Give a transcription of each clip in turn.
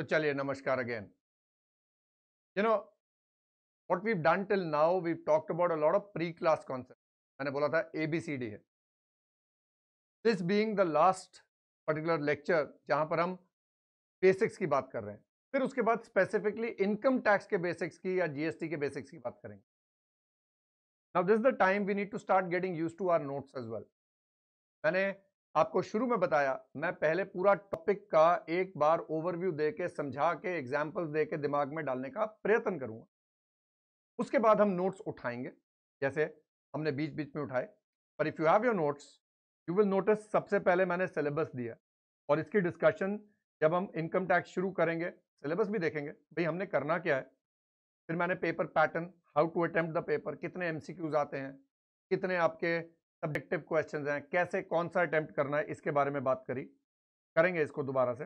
तो चलिए नमस्कार again you know what we done till now we talked about a lot of pre class concept मैंने बोला था ए बी सी डी है this being the last particular lecture जहां पर हम बेसिक्स की बात कर रहे हैं फिर उसके बाद स्पेसिफिकली इनकम टैक्स के बेसिक्स की या जीएसटी के बेसिक्स की बात करेंगे now this the time we need to start getting use to our notes as well मैंने आपको शुरू में बताया मैं पहले पूरा टॉपिक का एक बार ओवरव्यू दे के समझा के एग्जाम्पल दे के दिमाग में डालने का प्रयत्न करूंगा उसके बाद हम नोट्स उठाएंगे जैसे हमने बीच बीच में उठाए पर if you have your notes you will notice सबसे पहले मैंने सिलेबस दिया और इसकी डिस्कशन जब हम इनकम टैक्स शुरू करेंगे सिलेबस भी देखेंगे भाई हमने करना क्या है फिर मैंने paper pattern how to attempt the paper कितने एम आते हैं कितने आपके सब्जेक्टिव क्वेश्चन हैं कैसे कौन सा अटैम्प्ट करना है इसके बारे में बात करी करेंगे इसको दोबारा से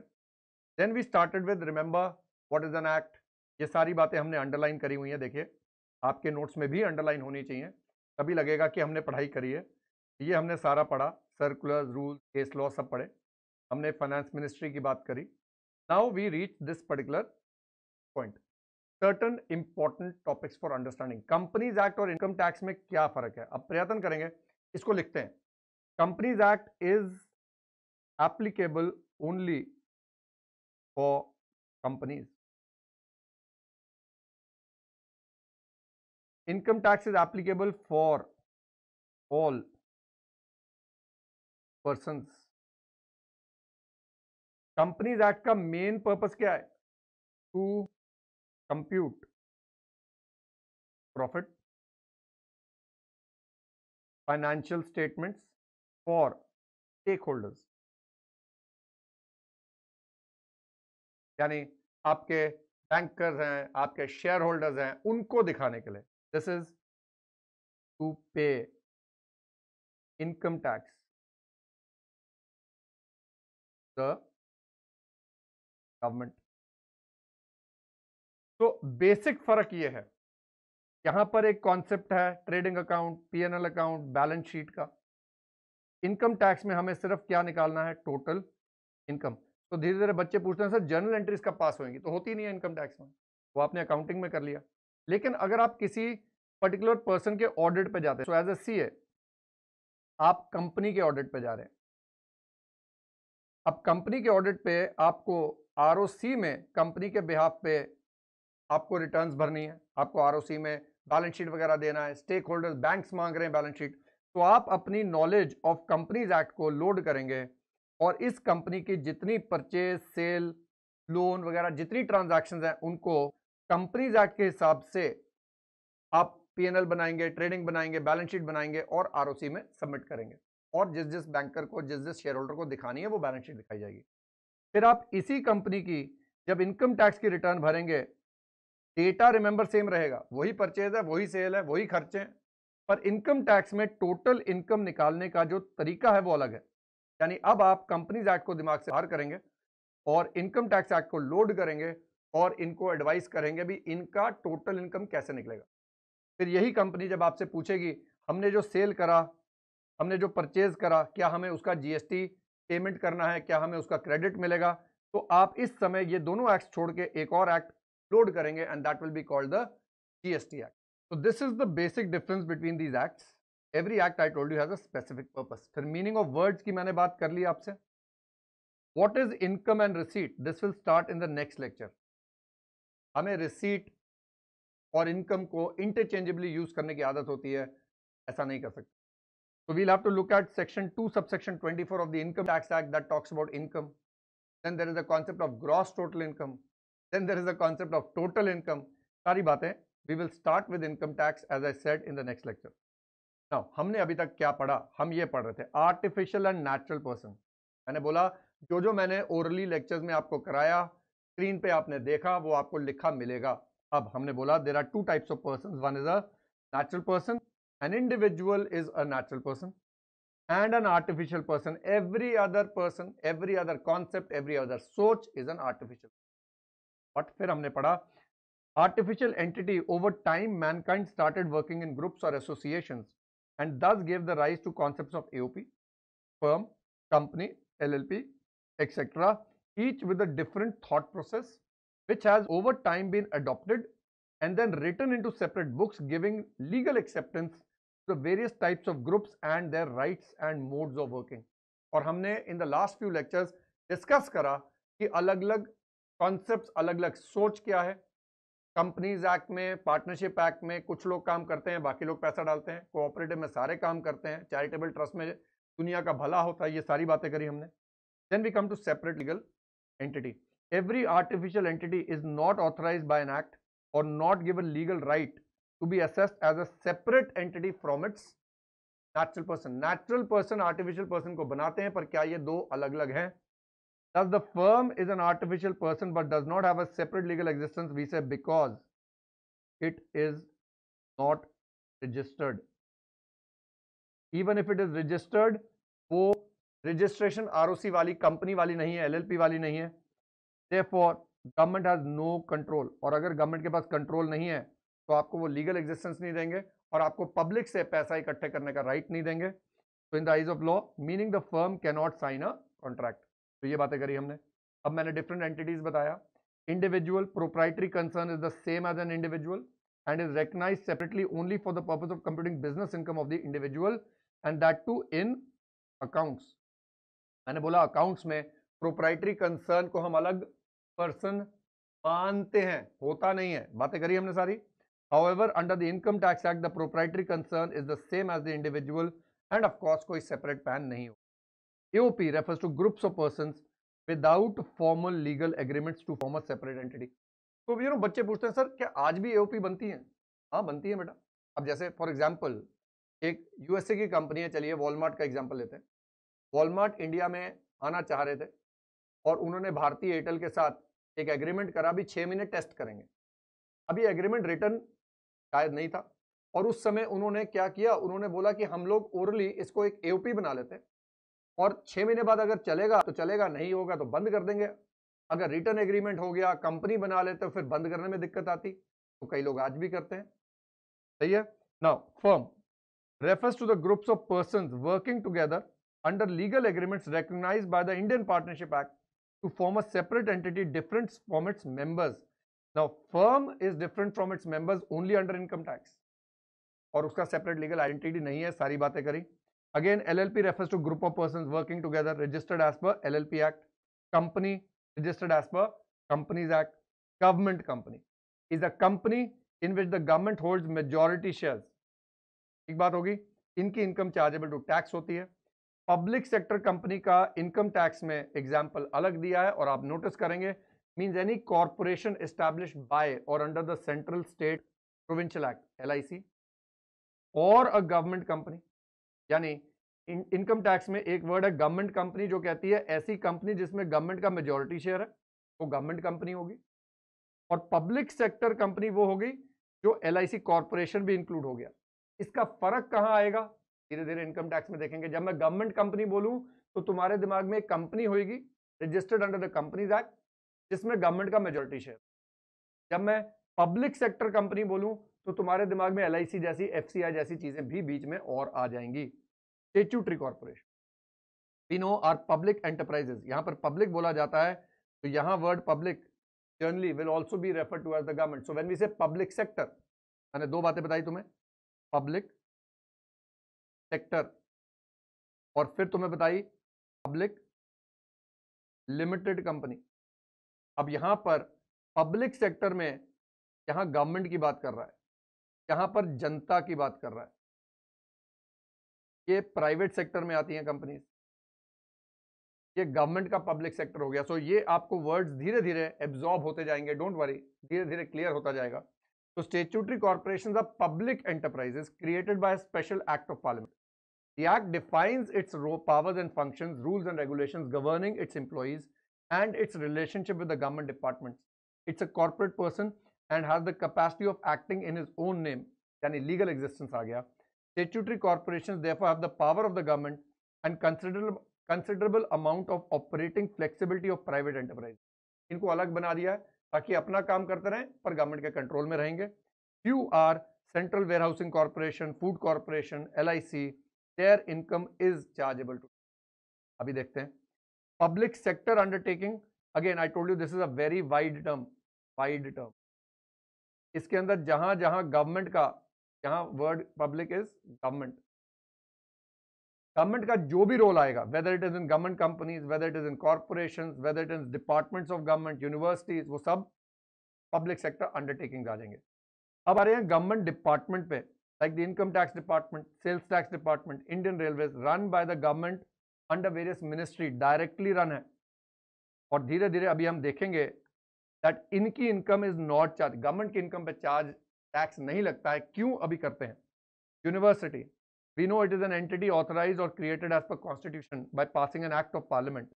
then we started with remember what is an act ये सारी बातें हमने अंडरलाइन करी हुई हैं देखिए आपके नोट्स में भी अंडरलाइन होनी चाहिए तभी लगेगा कि हमने पढ़ाई करी है ये हमने सारा पढ़ा सर्कुलर रूल केस लॉ सब पढ़े हमने फाइनेंस मिनिस्ट्री की बात करी now we reach this particular point certain important topics for understanding companies act और इनकम टैक्स में क्या फर्क है अब प्रयत्न करेंगे इसको लिखते हैं companies act is applicable only for companies income tax is applicable for all person companies act का मेन पर्पज क्या है to compute profit financial statements for stakeholders. यानी आपके बैंकर्स हैं आपके शेयर होल्डर्स हैं उनको दिखाने के लिए this is to pay income tax the government तो बेसिक फर्क यह है यहां पर एक कॉन्सेप्ट है trading account PNL account balance sheet का इनकम टैक्स में हमें सिर्फ क्या निकालना है टोटल इनकम तो धीरे धीरे बच्चे पूछते हैं सर जर्नल एंट्रीज कब पास होंगी तो होती नहीं है इनकम टैक्स में वो आपने अकाउंटिंग में कर लिया लेकिन अगर आप किसी पर्टिकुलर पर्सन के ऑडिट पे जाते हैं सो एज ए आप कंपनी के ऑडिट पे जा रहे हैं अब कंपनी के ऑडिट पे आपको आर में कंपनी के बिहाफ पे आपको रिटर्न्स भरनी है आपको आर में बैलेंस शीट वगैरह देना है स्टेक होल्डर्स बैंक मांग रहे हैं बैलेंस शीट तो आप अपनी नॉलेज ऑफ कंपनीज एक्ट को लोड करेंगे और इस कंपनी की जितनी परचेज सेल लोन वगैरह जितनी ट्रांजेक्शन हैं उनको कंपनीज एक्ट के हिसाब से आप पी बनाएंगे ट्रेडिंग बनाएंगे बैलेंस शीट बनाएंगे और आर में सबमिट करेंगे और जिस जिस बैंकर को जिस जिस शेयर होल्डर को दिखानी है वो बैलेंस शीट दिखाई जाएगी फिर आप इसी कंपनी की जब इनकम टैक्स की रिटर्न भरेंगे डेटा रिमेंबर सेम रहेगा वही परचेज है वही सेल है वही खर्चे हैं पर इनकम टैक्स में टोटल इनकम निकालने का जो तरीका है वो अलग है यानी अब आप कंपनीज एक्ट को दिमाग से बाहर करेंगे और इनकम टैक्स एक्ट को लोड करेंगे और इनको एडवाइस करेंगे भी इनका टोटल इनकम कैसे निकलेगा फिर यही कंपनी जब आपसे पूछेगी हमने जो सेल करा हमने जो परचेज करा क्या हमें उसका जीएसटी पेमेंट करना है क्या हमें उसका क्रेडिट मिलेगा तो आप इस समय ये दोनों एक्ट छोड़ के एक और एक्ट लोड करेंगे and that will be called the GST act so this is the basic difference between these acts every act I told you has specific purpose फिर मीनिंग ऑफ वर्ड्स की मैंने बात कर ली आपसे what is income and receipt this will start in the next lecture हमें receipt और income को इंटरचेंजेबली यूज करने की आदत होती है ऐसा नहीं कर सकते सो we'll have to look at section two sub section twenty four of the income tax act that talks about income then there is the concept of gross total Then there is the concept of total income. सारी बातें we will start with income tax as I said in the next lecture now हमने अभी तक क्या पढ़ा हम ये पढ़ रहे थे आर्टिफिशियल एंड नेचुरल पर्सन मैंने बोला जो जो मैंने ओरली लेक्चर्स में आपको कराया स्क्रीन पे आपने देखा वो आपको लिखा मिलेगा अब हमने बोला there are two types of person one is a natural person an individual is a natural person and an artificial person every other person every other concept every other source is an artificial But फिर हमने पढ़ा artificial entity over time mankind started working in groups or associations and thus gave the rise to concepts of AOP, firm, company, LLP, etc. each with a different thought process which has over time been adopted and then written into separate books giving legal acceptance to various types of groups and their rights and modes of working. और हमने in the last few lectures discussed करा कि अलग concept अलग अलग सोच क्या है कंपनीज एक्ट में पार्टनरशिप एक्ट में कुछ लोग काम करते हैं बाकी लोग पैसा डालते हैं कोऑपरेटिव में सारे काम करते हैं चैरिटेबल ट्रस्ट में दुनिया का भला होता है ये सारी बातें करी हमने then we come to separate legal entity every artificial entity is not authorise by an act और not give legal right to be assessed as a separate entity from its natural person natural person artificial person को बनाते हैं पर क्या ये दो अलग अलग हैं Thus, the firm is an artificial person but does not have a separate legal existence, we say, because it is not registered. Even if it is registered, वो registration ROC वाली company वाली नहीं है LLP वाली नहीं है therefore government has no control. और अगर government के पास control नहीं है तो आपको वो legal existence नहीं देंगे और आपको public से पैसा इकट्ठे करने का right नहीं देंगे So in the eyes of law, meaning the firm cannot sign a contract. तो ये बातें करी हमने अब मैंने डिफरेंट एंटिटीज बताया individual proprietary concern is the same as an individual and is recognise separately only for the purpose of computing business income of the individual and that too in accounts मैंने बोला accounts में proprietary concern को हम अलग person मानते हैं होता नहीं है बातें करी हमने सारी However, under the Income Tax Act, the proprietary concern is the same as the individual, and of course, कोई separate pan नहीं हो AOP refers to groups of persons without formal legal agreements to form a separate entity. तो you know बच्चे पूछते हैं sir क्या आज भी AOP बनती हैं हाँ बनती है बेटा अब जैसे फॉर एग्जाम्पल एक यूएसए की कंपनी है चलिए वॉलमार्ट का एग्जाम्पल लेते हैं वॉलमार्ट इंडिया में आना चाह रहे थे और उन्होंने भारतीय एयरटेल के साथ एक एग्रीमेंट करा भी छः महीने टेस्ट करेंगे अभी एग्रीमेंट रिटर्न शायद नहीं था और उस समय उन्होंने क्या किया उन्होंने बोला कि हम लोग ओरली इसको एक एओपी बना लेते हैं और छह महीने बाद अगर चलेगा तो चलेगा नहीं होगा तो बंद कर देंगे अगर रिटर्न एग्रीमेंट हो गया कंपनी बना लेते तो फिर बंद करने में दिक्कत आती तो कई लोग आज भी करते हैं सही है ना firm refers to the groups of person working together under legal agreement recognise by the Indian partnership act to form a separate entity different from its members now firm is different from its members only under income tax और उसका separate legal identity नहीं है सारी बातें करी Again, LLP refers to group of persons working together registered as per LLP Act. Company registered as per Companies Act. Government company is a company in which the government holds majority shares. एक बात होगी इनकी income chargeable to tax होती है public sector company का income tax में example अलग दिया है और आप नोटिस करेंगे means any corporation established by or under the central state provincial act lic और अ गवर्नमेंट कंपनी यानी इनकम टैक्स में एक वर्ड है गवर्नमेंट कंपनी जो कहती है ऐसी कंपनी जिसमें गवर्नमेंट का मेजोरिटी शेयर है वो गवर्नमेंट कंपनी होगी और पब्लिक सेक्टर कंपनी वो होगी जो एल आई कॉरपोरेशन भी इंक्लूड हो गया इसका फर्क कहाँ आएगा धीरे धीरे इनकम टैक्स में देखेंगे जब मैं गवर्नमेंट कंपनी बोलूँ तो तुम्हारे दिमाग में एक कंपनी होगी registered under the companies act जिसमें गवर्नमेंट का मेजोरिटी शेयर जब मैं पब्लिक सेक्टर कंपनी बोलूँ तो तुम्हारे दिमाग में एल जैसी एफ जैसी चीज़ें भी बीच में और आ जाएंगी statutory corporation we know are public enterprises यहां पर पब्लिक बोला जाता है तो यहां word public generally will also be refer to as the government so when we say public sector मैंने दो बातें बताई तुम्हें पब्लिक सेक्टर और फिर तुम्हें बताई पब्लिक लिमिटेड कंपनी अब यहां पर पब्लिक सेक्टर में यहां गवर्नमेंट की बात कर रहा है यहां पर जनता की बात कर रहा है ये प्राइवेट सेक्टर में आती हैं कंपनीज ये गवर्नमेंट का पब्लिक सेक्टर हो गया सो ये आपको वर्ड धीरे धीरे एब्जॉर्ब होते जाएंगे डोंट वरी धीरे धीरे क्लियर होता जाएगा तो statutory corporation of public enterprises created by special act of parliament the act defines its powers and function rules and regulation governing its employees and its relationship with the government department it's a corporate person and has the capacity of acting in his own name यानी legal existence आ गया Statutory corporations therefore have the power of the government and considerable considerable amount of operating flexibility of private enterprise. इनको अलग बना दिया है ताकि अपना काम करते रहें पर गवर्नमेंट के कंट्रोल में रहेंगे you are central warehousing corporation food corporation L I C their income is chargeable to अभी देखते हैं public sector undertaking again I told you this is a very wide term wide term इसके अंदर जहां जहां government का यहाँ word public is government government का जो भी रोल आएगा whether it is in government companies whether it is in corporation whether it is departments of government universities वो सब पब्लिक सेक्टर अंडरटेकिंग आ जाएंगे अब आ रहे हैं गवर्नमेंट डिपार्टमेंट पे like the income tax department sales tax department Indian railway run by the government under various ministry directly run है और धीरे धीरे अभी हम देखेंगे दैट इनकी income is not charge government की इनकम पे चार्ज टैक्स नहीं लगता है क्यों अभी करते हैं university we know it is an entity authorise और created as per constitution by passing an act of parliament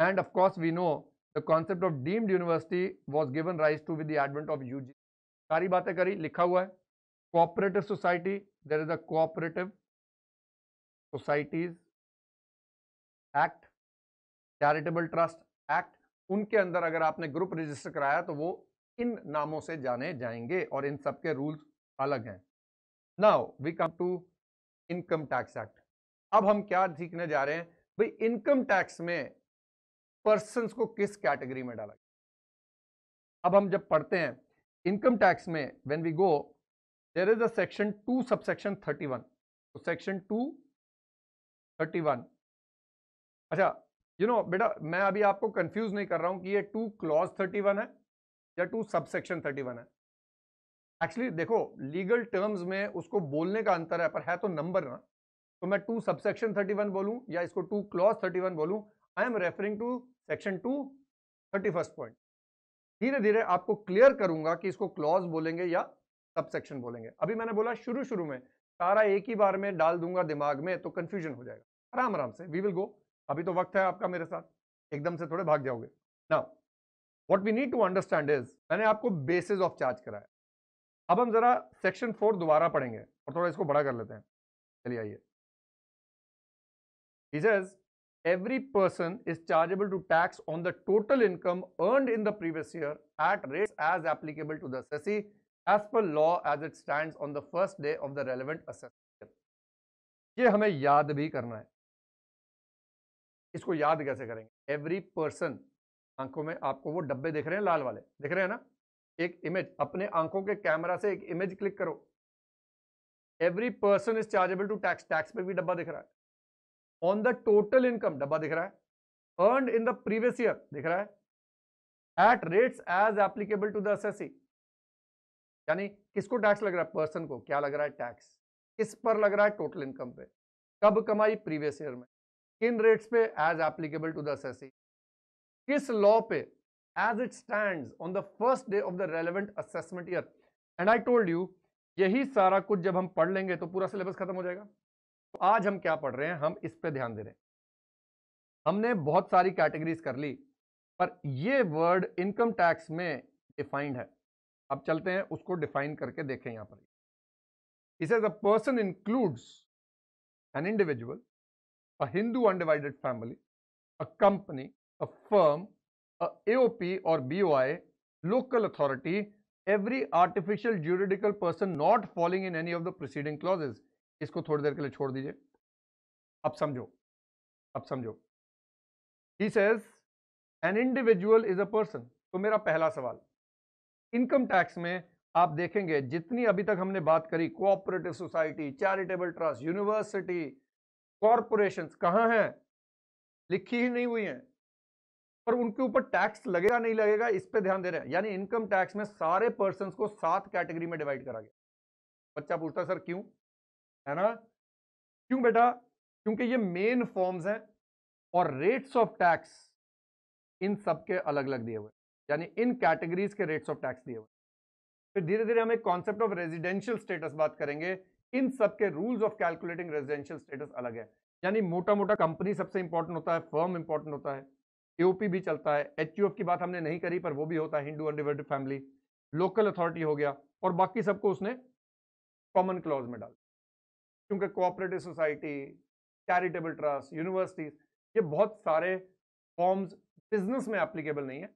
and of course we know the concept of deemed university was given rise to with the advent of U G सारी बातें करी लिखा हुआ है cooperative society there is a cooperative societies act charitable trust act उनके अंदर अगर आपने ग्रुप रजिस्टर कराया तो वो इन नामों से जाने जाएंगे और इन सब के रूल्स अलग हैं now we come to income tax act अब हम क्या सीखने जा रहे हैं भाई इनकम टैक्स में पर्सन को किस कैटेगरी में डाला अब हम जब पढ़ते हैं इनकम टैक्स में when we go there is a section two sub section thirty one section two thirty one अच्छा यू you नो know, बेटा मैं अभी आपको कंफ्यूज नहीं कर रहा हूं कि ये टू क्लॉज थर्टी वन है या टू सबसेक्शन थर्टी वन है एक्चुअली देखो लीगल टर्म्स में उसको बोलने का अंतर है पर है तो नंबर ना तो मैं टू सबसेक्शन थर्टी वन बोलूँ या इसको टू क्लॉज थर्टी वन बोलूँ I am referring to section two thirty first point धीरे धीरे आपको क्लियर करूंगा कि इसको क्लॉज बोलेंगे या सबसेक्शन बोलेंगे अभी मैंने बोला शुरू शुरू में सारा एक ही बार में डाल दूंगा दिमाग में तो कन्फ्यूजन हो जाएगा आराम आराम से वी विल गो अभी तो वक्त है आपका मेरे साथ एकदम से थोड़े भाग जाओगे ना what we need to understand is मैंने आपको बेसिस ऑफ चार्ज कराया अब हम जरा सेक्शन फोर दोबारा पढ़ेंगे और थोड़ा इसको बड़ा कर लेते हैं चलिए आइए every person is chargeable to tax on the total income earned in the previous year at rates as applicable to the assessee as per law as it stands on the first day of the relevant assessment. ये हमें याद भी करना है इसको याद कैसे करेंगे Every person आंखों में आपको वो डब्बे दिख रहे हैं लाल वाले दिख रहे हैं ना एक इमेज अपने आंखों के कैमरा से एक इमेज क्लिक करो every person is chargeable to tax tax पे भी डब्बा दिख रहा है ऑन द टोटल इनकम डब्बा दिख रहा है earn in the previous year दिख रहा है at rates as applicable to the यानी किसको टैक्स लग रहा है पर्सन को क्या लग रहा है टैक्स किस पर लग रहा है टोटल इनकम पे कब कमाई प्रीवियस ईयर में किन रेट्स पे as applicable to the SSC किस लॉ पे as it stand on the first day of the relevant assessment year and I told you यही सारा कुछ जब हम पढ़ लेंगे तो पूरा सिलेबस खत्म हो जाएगा तो आज हम क्या पढ़ रहे हैं हम इस पे ध्यान दे रहे हैं हमने बहुत सारी कैटेगरीज कर ली पर ये वर्ड इनकम टैक्स में डिफाइंड है अब चलते हैं उसको डिफाइन करके देखें यहां पर इसे the person includes an individual a Hindu undivided family a company a firm a AOP or BOI local authority every artificial juridical person not falling in any of the preceding clauses isko thodi der ke liye chhod dijiye ab samjho ab samjho he says an individual is a person to so, mera pehla sawal income tax mein आप देखेंगे जितनी अभी तक हमने बात करी cooperative society charitable trust university corporations कहां हैं लिखी ही नहीं हुई हैं पर उनके ऊपर टैक्स लगेगा नहीं लगेगा इस पर ध्यान दे रहे हैं यानी इनकम टैक्स में सारे पर्सन को सात कैटेगरी में डिवाइड करा गया बच्चा पूछता सर क्यों है ना क्यों बेटा क्योंकि ये मेन फॉर्म्स हैं और रेट्स ऑफ टैक्स इन सब के अलग अलग दिए हुए यानी इन कैटेगरीज के रेट्स ऑफ टैक्स दिए हुए फिर धीरे धीरे हम एक कॉन्सेप्ट ऑफ रेजिडेंशियल स्टेटस बात करेंगे इन सब के rules of calculating residential status अलग है यानी मोटा मोटा कंपनी सबसे इंपॉर्टेंट होता है फर्म इंपॉर्टेंट होता है एओपी भी चलता है एच की बात हमने नहीं करी पर वो भी होता है Hindu undivided family local authority हो गया और बाकी सबको उसने कॉमन क्लॉज में डाल क्योंकि cooperative society charitable trust universities ये बहुत सारे फॉर्म्स बिजनेस में एप्लीकेबल नहीं है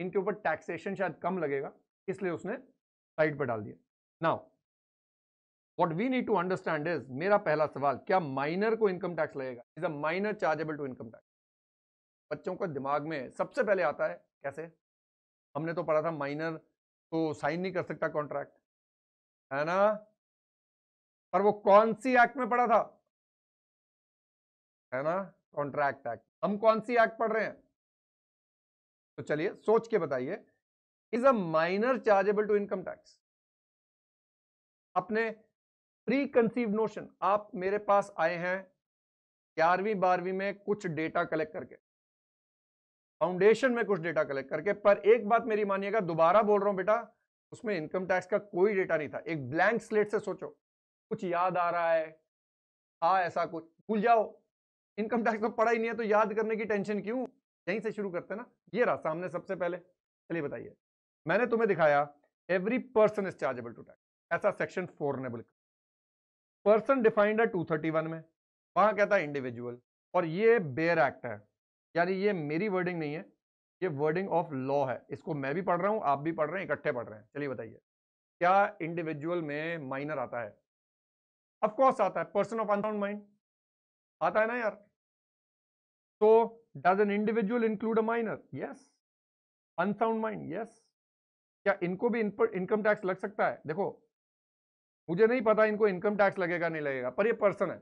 इनके ऊपर टैक्सेशन शायद कम लगेगा इसलिए उसने साइड पर डाल दिया now what we need to understand is मेरा पहला सवाल क्या माइनर को इनकम टैक्स लगेगा is a minor chargeable to income tax बच्चों का दिमाग में सबसे पहले आता है कैसे हमने तो पढ़ा था माइनर तो साइन नहीं कर सकता कॉन्ट्रैक्ट है ना पर वो कौन सी एक्ट में पढ़ा था है ना कॉन्ट्रैक्ट एक्ट हम कौन सी एक्ट पढ़ रहे हैं तो चलिए सोच के बताइए is a minor chargeable to income tax अपने प्री कंसीव नोशन आप मेरे पास आए हैं ग्यारहवीं बारहवीं में कुछ डेटा कलेक्ट करके फाउंडेशन में कुछ डेटा कलेक्ट करके पर एक बात मेरी मानिएगा दोबारा बोल रहा हूं बेटा उसमें इनकम टैक्स का कोई डेटा नहीं था एक ब्लैंक स्लेट से सोचो कुछ याद आ रहा है हाँ ऐसा कुछ भूल जाओ इनकम टैक्स तो पढ़ा ही नहीं है तो याद करने की टेंशन क्यों यहीं से शुरू करते ना ये रहा सामने सबसे पहले चलिए बताइए मैंने तुम्हें दिखाया every person is chargeable to tax ऐसा सेक्शन फोर ने बोल पर्सन डिफाइंड है टू थर्टी वन में वहां कहता है इंडिविजुअल और ये बेयर एक्ट है यानी ये मेरी वर्डिंग नहीं है ये वर्डिंग ऑफ लॉ है इसको मैं भी पढ़ रहा हूँ आप भी पढ़ रहे हैं इकट्ठे पढ़ रहे हैं चलिए बताइए क्या इंडिविजुअल में माइनर आता है ऑफकोर्स आता है पर्सन ऑफ अनसाउंड माइंड आता है ना यार तो does an individual include a minor yes unsound mind yes क्या इनको भी इनकम टैक्स लग सकता है देखो मुझे नहीं पता इनको इनकम टैक्स लगेगा नहीं लगेगा पर ये पर्सन है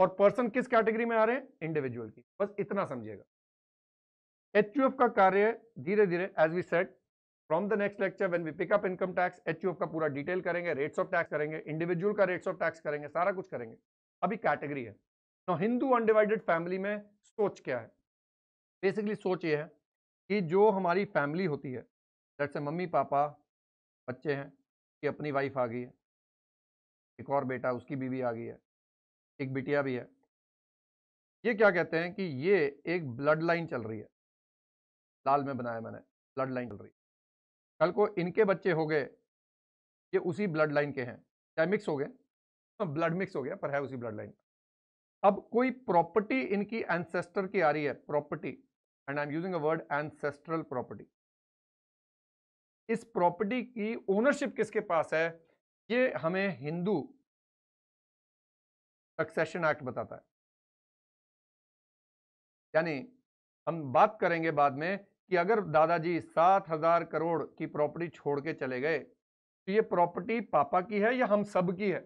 और पर्सन किस कैटेगरी में आ रहे हैं इंडिविजुअल की बस इतना समझिएगा एच का कार्य धीरे धीरे as we set from the next lecture when we pick up income tax H का पूरा डिटेल करेंगे रेट्स ऑफ टैक्स करेंगे इंडिविजुअल का रेट्स ऑफ टैक्स करेंगे सारा कुछ करेंगे अभी कैटेगरी है तो हिंदू अनडिवाइडेड फैमिली में सोच क्या है बेसिकली सोच ये है कि जो हमारी फैमिली होती है जैसे मम्मी पापा बच्चे हैं कि अपनी वाइफ आ गई है एक और बेटा उसकी बीवी आ गई है एक बिटिया भी है ये क्या कहते हैं कि ये एक ब्लड लाइन चल रही है लाल में बनाया मैंने ब्लड लाइन चल रही है कल को इनके बच्चे हो गए ये उसी ब्लड लाइन के हैं चाहे मिक्स हो गए हाँ, ब्लड मिक्स हो गया पर है उसी ब्लड लाइन अब कोई प्रॉपर्टी इनकी एंसेस्टर की आ रही है property and I am using a word ancestral property इस प्रॉपर्टी की ओनरशिप किसके पास है ये हमें हिंदू सक्सेशन एक्ट बताता है यानी हम बात करेंगे बाद में कि अगर दादाजी सात हजार करोड़ की प्रॉपर्टी छोड़ के चले गए तो ये प्रॉपर्टी पापा की है या हम सब की है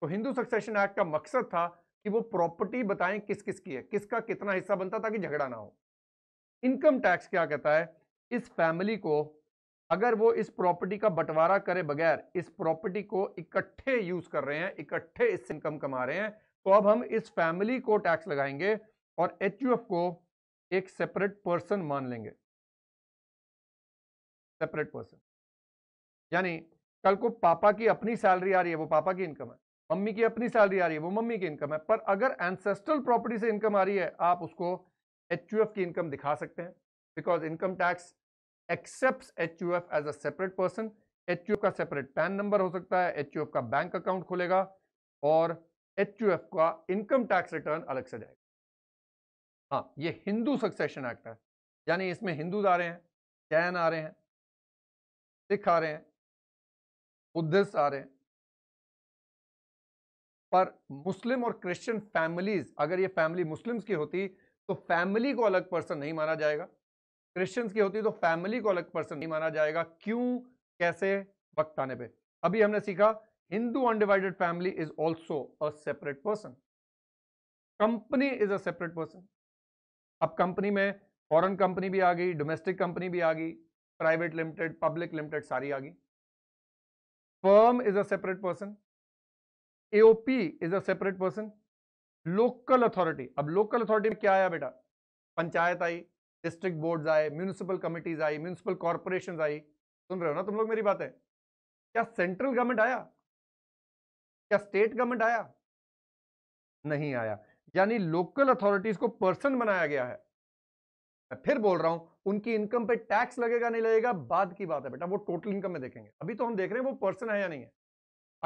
तो हिंदू सक्सेशन एक्ट का मकसद था कि वो प्रॉपर्टी बताएं किस किस की है किसका कितना हिस्सा बनता ताकि झगड़ा ना हो इनकम टैक्स क्या कहता है इस फैमिली को अगर वो इस प्रॉपर्टी का बंटवारा करे बगैर इस प्रॉपर्टी को इकट्ठे यूज कर रहे हैं इकट्ठे इससे इनकम कमा रहे हैं तो अब हम इस फैमिली को टैक्स लगाएंगे और एच को एक सेपरेट पर्सन मान लेंगे सेपरेट पर्सन यानी कल को पापा की अपनी सैलरी आ रही है वो पापा की इनकम है मम्मी की अपनी सैलरी आ रही है वो मम्मी की इनकम है पर अगर एंसेस्ट्रल प्रॉपर्टी से इनकम आ रही है आप उसको एच की इनकम दिखा सकते हैं because income tax accept H as a separate person H का सेपरेट पैन नंबर हो सकता है एच का बैंक अकाउंट खोलेगा और एच का इनकम टैक्स रिटर्न अलग से जाएगा हाँ ये हिंदू सक्सेशन एक्ट है यानी इसमें हिंदू आ रहे हैं जैन आ रहे हैं सिख आ रहे हैं बुद्धिस्ट आ रहे हैं पर मुस्लिम और क्रिश्चियन फैमिलीज अगर ये फैमिली मुस्लिम्स की होती तो फैमिली को अलग पर्सन नहीं माना जाएगा क्रिश्चियंस की होती है तो फैमिली को अलग पर्सन नहीं माना जाएगा क्यों कैसे वक्त आने पे अभी हमने सीखा Hindu undivided family is also a separate person company is a separate person अब कंपनी में फॉरेन कंपनी भी आ गई डोमेस्टिक कंपनी भी आ गई प्राइवेट लिमिटेड पब्लिक लिमिटेड सारी आ गई firm is a separate person AOP is a separate person local authority अब लोकल अथॉरिटी में क्या आया बेटा पंचायत आई डिस्ट्रिक्ट बोर्ड्स आए म्यूनिसिपल कमिटीज आई म्यूनिसिपल कॉरपोरेशन आई सुन रहे हो ना तुम लोग मेरी बात है क्या सेंट्रल गवर्नमेंट आया क्या स्टेट गवर्नमेंट आया नहीं आया यानी लोकल अथॉरिटीज को पर्सन बनाया गया है मैं फिर बोल रहा हूं उनकी इनकम पे टैक्स लगेगा नहीं लगेगा बाद की बात है बेटा वो टोटल इनकम में देखेंगे अभी तो हम देख रहे हैं वो पर्सन है या नहीं है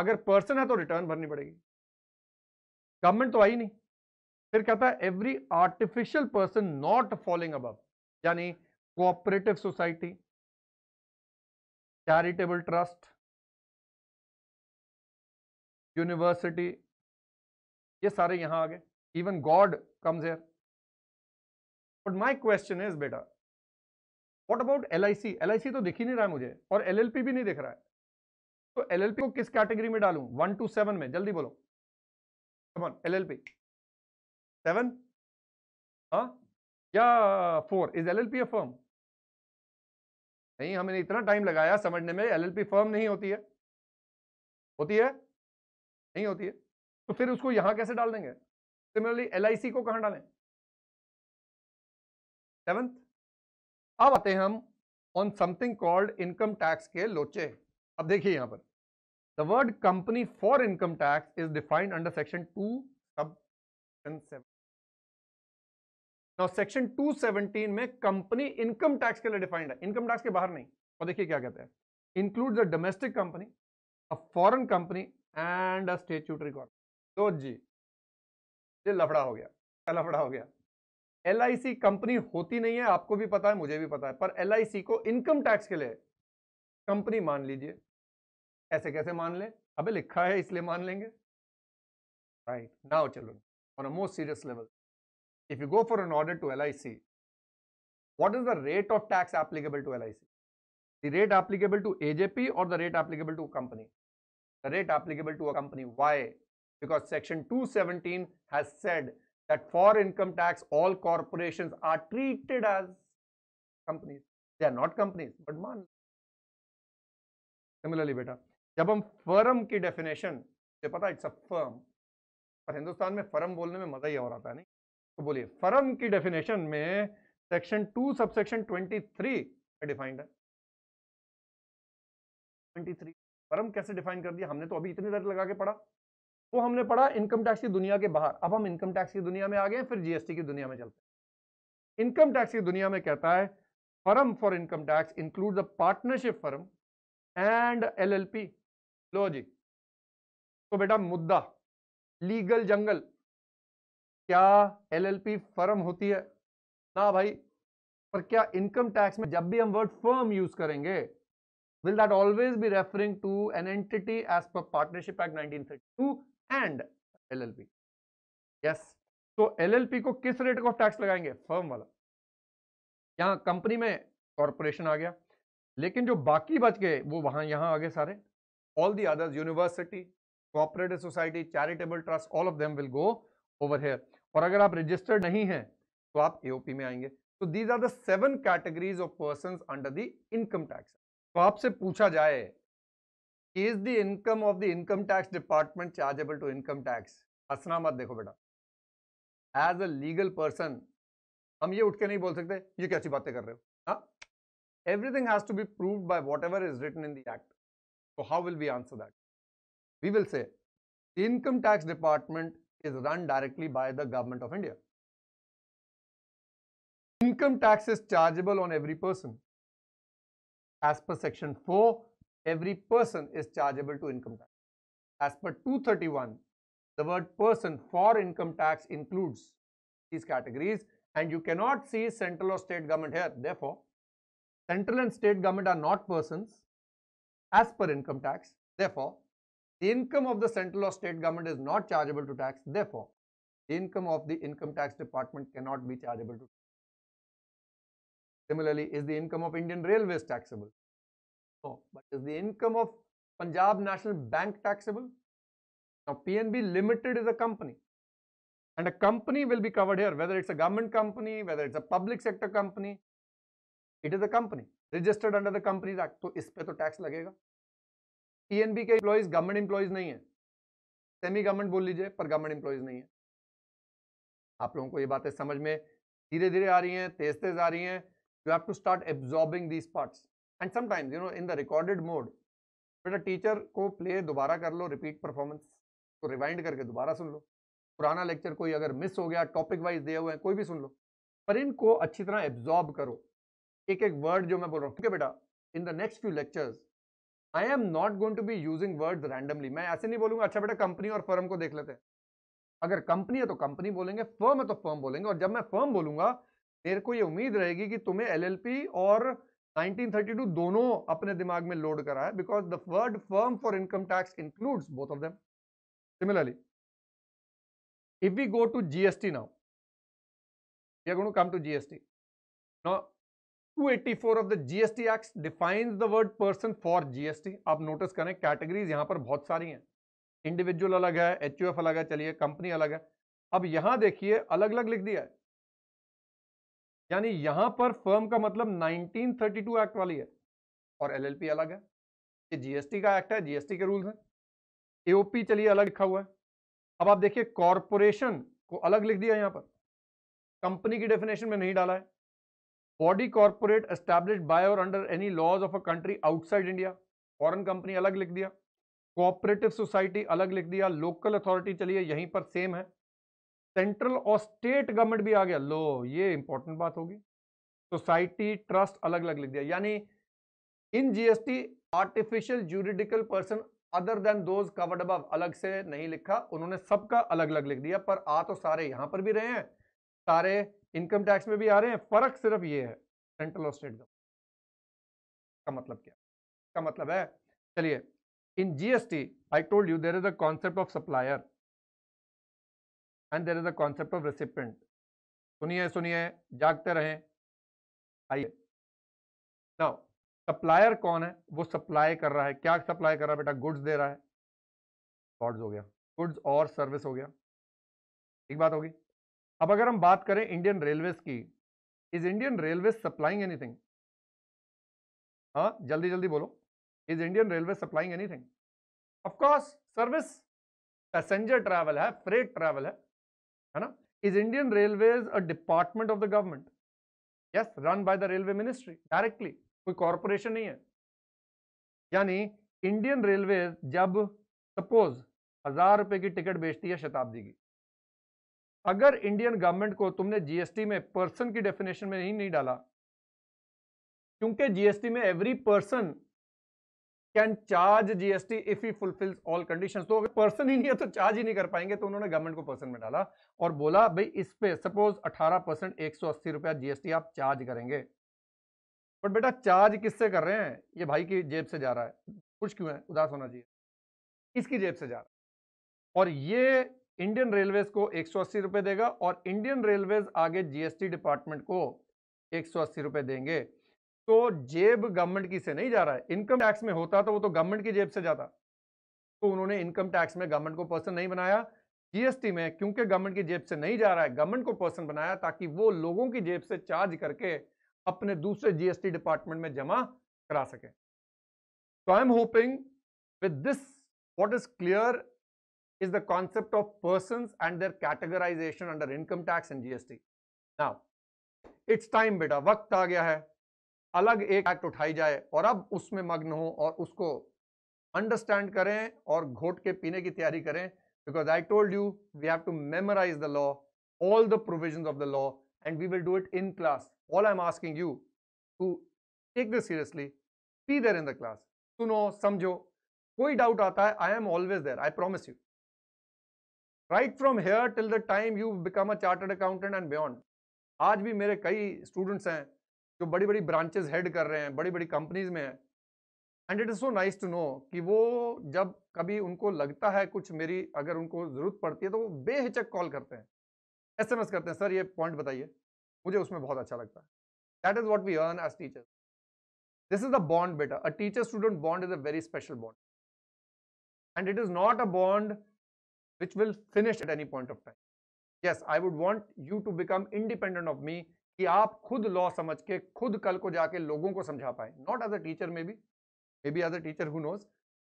अगर पर्सन है तो रिटर्न भरनी पड़ेगी गवर्नमेंट तो आई नहीं फिर कहता है every artificial person not following above यानी cooperative society charitable trust university ये सारे यहां आ गए even god comes here but my question is बेटा व्हाट अबाउट एलआईसी एलआईसी तो दिख ही नहीं रहा है मुझे और एलएलपी भी नहीं दिख रहा है तो एलएलपी को किस कैटेगरी में डालू वन टू सेवन में जल्दी बोलो एल पी सेवन हाँ क्या four is L L P a firm नहीं हमने इतना टाइम लगाया समझने में एल एल पी फर्म नहीं होती है होती है नहीं होती है तो फिर उसको यहां कैसे डाल देंगे सिमिलरली एल आई सी को कहां डालें सेवंथ अब आते हैं हम on something called income tax के लोचे अब देखिए यहां पर the word company for income tax is defined under section two sub seven now section 217 में कंपनी इनकम टैक्स के लिए डिफाइंड है इनकम टैक्स के बाहर नहीं और देखिए क्या कहते हैं include the domestic company a foreign company and a statutory corporation तो जी ये लफड़ा हो गया लफड़ा हो गया एल कंपनी होती नहीं है आपको भी पता है मुझे भी पता है पर एल को इनकम टैक्स के लिए कंपनी मान लीजिए ऐसे कैसे मान लें अबे लिखा है इसलिए मान लेंगे राइट नाउ चलो on a most serious level if you go for an audit to LIC, what is the rate of tax applicable to LIC? The rate applicable to AJP or the rate applicable to a company? The rate applicable to a company. Why? Because section 217 has said that for income tax, all corporations are treated as companies. They are not companies, but man. Similarly, beta. जब हम firm की definition मुझे पता it's a firm पर हिंदुस्तान में firm बोलने में मजा ही और आता है नहीं तो बोलिए फर्म की डेफिनेशन में section two sub section twenty three defined है ट्वेंटी थ्री फर्म कैसे डिफाइन कर दिया हमने तो अभी इतनी देर लगा के पढ़ा वो हमने पढ़ा इनकम टैक्स की दुनिया के बाहर अब हम इनकम टैक्स की दुनिया में आ गए फिर जीएसटी की दुनिया में चलते इनकम टैक्स की दुनिया में कहता है firm for income tax include the partnership firm and LLP लो जी तो बेटा मुद्दा लीगल जंगल क्या एल एल पी फर्म होती है ना भाई पर क्या इनकम टैक्स में जब भी हम वर्ड फर्म यूज करेंगे will that always be referring to an entity as per partnership act nineteen thirty two and L L P P yes तो एल एल को किस रेट ऑफ टैक्स लगाएंगे firm वाला यहां कंपनी में corporation आ गया लेकिन जो बाकी बच गए वो वहां यहां आ गए सारे all the others university cooperative society charitable trust all of them will go over here और अगर आप रजिस्टर्ड नहीं हैं तो आप एओपी में आएंगे तो these are the seven categories of person under the income tax तो आपसे पूछा जाए is the income of the income tax department chargeable to income tax हंसना मत देखो बेटा एज अ लीगल पर्सन हम ये उठ के नहीं बोल सकते ये क्या अच्छी बातें कर रहे हो everything has to be prove by whatever is written in the act so how will we answer that we will say the income is run directly by the government of India. Income tax is chargeable on every person. As per section 4, every person is chargeable to income tax. As per 231, the word person for income tax includes these categories and you cannot see central or state government here. Therefore, central and state government are not persons as per income tax. Therefore, the income of the central or state government is not chargeable to tax. Therefore, the income of the income tax department cannot be chargeable to tax. Similarly, is the income of Indian Railways taxable? No. But is the income of Punjab National Bank taxable? Now, PNB Limited is a company. And a company will be covered here, whether it's a government company, whether it's a public sector company. It is a company registered under the Companies Act. So, is pe to tax lagega. PNB के employees government employees नहीं है semi government बोल लीजिए पर government employees नहीं है आप लोगों को ये बातें समझ में धीरे धीरे आ रही हैं तेज तेज आ रही हैं you have to start absorbing these parts and sometimes you know in the recorded mode बेटा टीचर को प्ले दोबारा कर लो रिपीट परफॉर्मेंस को रिवाइंड करके दोबारा सुन लो पुराना लेक्चर कोई अगर मिस हो गया टॉपिक वाइज दिए हुए हैं कोई भी सुन लो पर इनको अच्छी तरह एब्जॉर्ब करो एक एक वर्ड जो मैं बोल रहा हूँ ठीक है बेटा in the next few lectures I am not going to be using word randomly मैं ऐसे नहीं बोलूंगा अच्छा बेटा कंपनी और फर्म को देख लेते हैं अगर कंपनी है तो कंपनी बोलेंगे फर्म है तो फर्म बोलेंगे और जब मैं फर्म बोलूंगा मेरे को ये उम्मीद रहेगी कि तुम्हें एल और 1932 दोनों अपने दिमाग में लोड करा है because the word firm for income tax includes both of them similarly if we go to GST now you come to GST come 284 of the GST act define the word person for GST आप notice करें categories यहां पर बहुत सारी हैं individual अलग है H अलग है चलिए कंपनी अलग है अब यहां देखिए अलग अलग लिख दिया है यानी यहां पर फर्म का मतलब 1932 एक्ट वाली है और एलएलपी अलग है ये जीएसटी का एक्ट है जीएसटी के रूल्स हैं एओपी चलिए अलग लिखा हुआ है अब आप देखिए कॉरपोरेशन को अलग लिख दिया यहाँ पर कंपनी की डेफिनेशन में नहीं डाला है body corporate establish by or under any laws of a country outside India foreign company अलग लिख दिया कोऑपरेटिव सोसाइटी अलग लिख दिया लोकल अथॉरिटी चलिए यहीं पर सेम है सेंट्रल और स्टेट गवर्नमेंट भी आ गया लो ये इंपॉर्टेंट बात होगी सोसाइटी ट्रस्ट अलग अलग लिख दिया यानी in GST artificial juridical person other than those covered अब अलग से नहीं लिखा उन्होंने सबका अलग अलग लिख दिया पर आ तो सारे यहां पर भी रहे हैं सारे इनकम टैक्स में भी आ रहे हैं फर्क सिर्फ ये है सेंट्रल और स्टेट गवर्नमेंट का मतलब क्या का मतलब है चलिए in GST I told you there is a concept of supplier and there is a concept of recipient सुनिए सुनिए जागते रहें आइए नाउ सप्लायर कौन है वो सप्लाई कर रहा है क्या सप्लाई कर रहा है बेटा गुड्स दे रहा है गॉड्स हो गया गुड्स और सर्विस हो गया एक बात होगी अब अगर हम बात करें इंडियन रेलवेज की is Indian railway supplying anything हाँ जल्दी जल्दी बोलो is Indian railway supplying anything of course service passenger travel है फ्रेट ट्रैवल है है ना is Indian railways a department of the government yes run by the railway ministry directly कोई corporation नहीं है यानी इंडियन रेलवे जब सपोज हजार रुपए की टिकट बेचती है शताब्दी की अगर इंडियन गवर्नमेंट को तुमने जीएसटी में पर्सन की डेफिनेशन में ही नहीं डाला क्योंकि जीएसटी में every person can charge GST if he fulfils all conditions तो अगर पर्सन ही नहीं है तो चार्ज ही नहीं कर पाएंगे तो उन्होंने गवर्नमेंट को पर्सन में डाला और बोला भाई इस पे सपोज 18 परसेंट एक रुपया जीएसटी आप चार्ज करेंगे बट बेटा चार्ज किससे कर रहे हैं ये भाई की जेब से जा रहा है कुछ क्यों है उदास होना चाहिए इसकी जेब से जा रहा है और ये इंडियन रेलवेज को एक सौ देगा और इंडियन रेलवेज आगे जीएसटी डिपार्टमेंट को एक सौ देंगे तो जेब गवर्नमेंट की से नहीं जा रहा है इनकम टैक्स में होता तो वो तो गवर्नमेंट की जेब से जाता तो उन्होंने इनकम टैक्स में गवर्नमेंट को पर्सन नहीं बनाया जीएसटी में क्योंकि गवर्नमेंट की जेब से नहीं जा रहा है गवर्नमेंट को पर्सन बनाया ताकि वो लोगों की जेब से चार्ज करके अपने दूसरे जीएसटी डिपार्टमेंट में जमा करा सके तो I am hoping with this what is clear is the concept of persons and their categorization under income tax and GST. Now, it's time बेटा वक्त आ गया है अलग एक एक्ट उठाई जाए और अब उसमें मग्न हो और उसको अंडरस्टैंड करें और घोट के पीने की तैयारी करें because I told you we have to memorise the law all the provision of the law and we will do it in class all I am asking you to take this seriously be there in the class सुनो समझो कोई doubt आता है I am always there I promise you right from here till the time you become a chartered accountant and beyond आज भी मेरे कई students हैं जो बड़ी बड़ी ब्रांचेज हेड कर रहे हैं बड़ी बड़ी कंपनीज में हैं and it is so nice to know कि वो जब कभी उनको लगता है कुछ मेरी अगर उनको ज़रूरत पड़ती है तो वो बेहिचक कॉल करते हैं एसएमएस करते हैं सर ये पॉइंट बताइए मुझे उसमें बहुत अच्छा लगता है that is what we earn as teacher this is the bond better a teacher student bond is a very special bond and it is not a bond which will finish at any point of time yes i would want you to become independent of me कि आप खुद law समझ के खुद कल को जाके लोगों को समझा पाए not as a teacher may be may be as a teacher who knows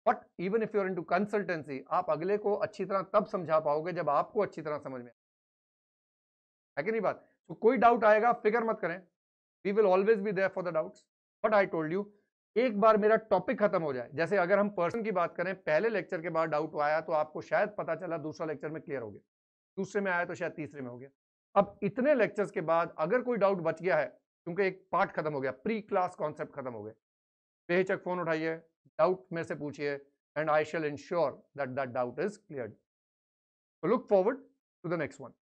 but even if you are into consultancy आप अगले को अच्छी तरह तब समझा पाओगे जब आपको अच्छी तरह समझ में है कि नहीं बात तो so, कोई डाउट आएगा फिकर मत करें we will always be there for the doubts but I told you एक बार मेरा टॉपिक खत्म हो जाए जैसे अगर हम पर्सन की बात करें पहले लेक्चर के बाद डाउट आया तो आपको शायद पता चला दूसरा लेक्चर में क्लियर हो गया दूसरे में आया तो शायद तीसरे में हो गया अब इतने लेक्चर्स के बाद अगर कोई डाउट बच गया है क्योंकि एक पार्ट खत्म हो गया प्री क्लास कॉन्सेप्ट खत्म हो गया बेहचक फोन उठाइए डाउट में से पूछिए and I shall ensure that that doubt is clear look forward to the next one